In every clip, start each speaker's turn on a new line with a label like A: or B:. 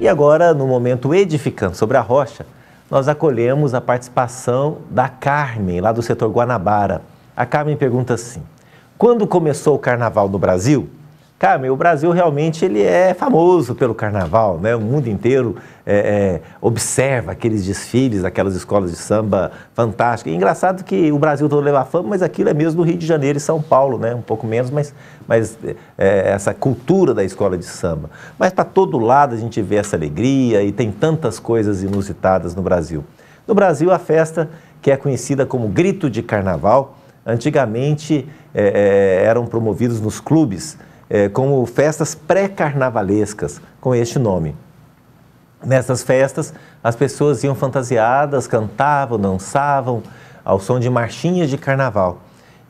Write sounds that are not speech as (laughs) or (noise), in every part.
A: E agora, no momento edificando sobre a rocha, nós acolhemos a participação da Carmen, lá do setor Guanabara. A Carmen pergunta assim: Quando começou o carnaval no Brasil? Carmen, o Brasil realmente ele é famoso pelo carnaval, né? O mundo inteiro é, é, observa aqueles desfiles, aquelas escolas de samba fantásticas. engraçado que o Brasil todo leva fama, mas aquilo é mesmo no Rio de Janeiro e São Paulo, né? Um pouco menos, mas, mas é, é essa cultura da escola de samba. Mas para todo lado a gente vê essa alegria e tem tantas coisas inusitadas no Brasil. No Brasil, a festa que é conhecida como Grito de Carnaval, antigamente é, é, eram promovidos nos clubes é, como festas pré-carnavalescas, com este nome. Nessas festas, as pessoas iam fantasiadas, cantavam, dançavam ao som de marchinhas de carnaval.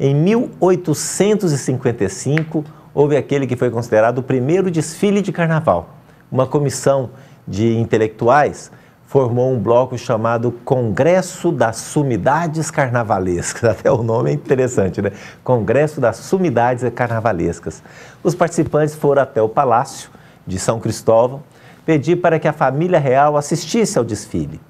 A: Em 1855, houve aquele que foi considerado o primeiro desfile de carnaval. Uma comissão de intelectuais formou um bloco chamado Congresso das Sumidades Carnavalescas. (laughs) Até o nome é interessante, né? Congresso das Sumidades Carnavalescas. Os participantes foram até o Palácio de São Cristóvão pedir para que a família real assistisse ao desfile.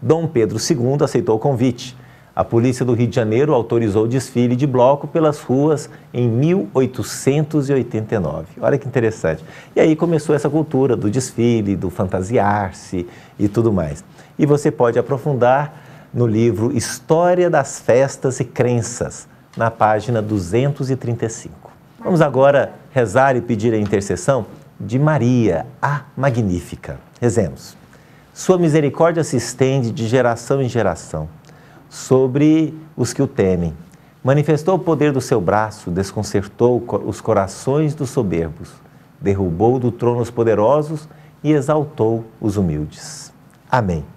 A: Dom Pedro II aceitou o convite a polícia do Rio de Janeiro autorizou o desfile de bloco pelas ruas em 1889. Olha que interessante. E aí começou essa cultura do desfile, do fantasiar-se e tudo mais. E você pode aprofundar no livro História das Festas e Crenças, na página 235. Vamos agora rezar e pedir a intercessão de Maria, a Magnífica. Rezemos. Sua misericórdia se estende de geração em geração sobre os que o temem. Manifestou o poder do seu braço, desconcertou os corações dos soberbos, derrubou do trono os poderosos e exaltou os humildes. Amém.